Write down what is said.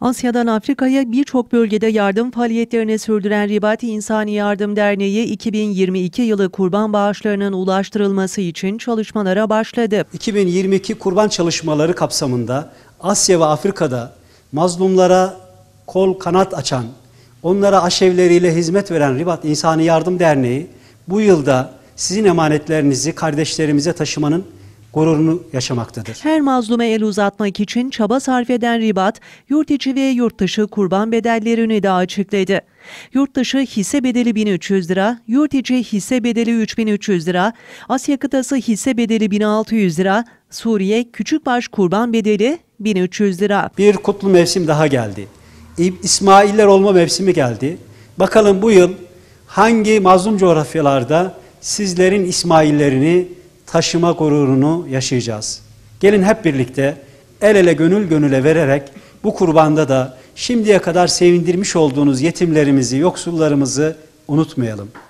Asya'dan Afrika'ya birçok bölgede yardım faaliyetlerini sürdüren Ribati İnsani Yardım Derneği 2022 yılı kurban bağışlarının ulaştırılması için çalışmalara başladı. 2022 kurban çalışmaları kapsamında Asya ve Afrika'da mazlumlara kol kanat açan, onlara aşevleriyle hizmet veren Ribat İnsani Yardım Derneği bu yılda sizin emanetlerinizi kardeşlerimize taşımanın gururunu yaşamaktadır. Her mazlume el uzatmak için çaba sarf eden Ribat, yurt içi ve yurt dışı kurban bedellerini de açıkladı. Yurt dışı hisse bedeli 1300 lira, yurt içi hisse bedeli 3300 lira, Asya kıtası hisse bedeli 1600 lira, Suriye küçük baş kurban bedeli 1300 lira. Bir kutlu mevsim daha geldi. İsmailler olma mevsimi geldi. Bakalım bu yıl hangi mazlum coğrafyalarda sizlerin İsmaillerini taşıma gururunu yaşayacağız. Gelin hep birlikte el ele gönül gönüle vererek bu kurbanda da şimdiye kadar sevindirmiş olduğunuz yetimlerimizi, yoksullarımızı unutmayalım.''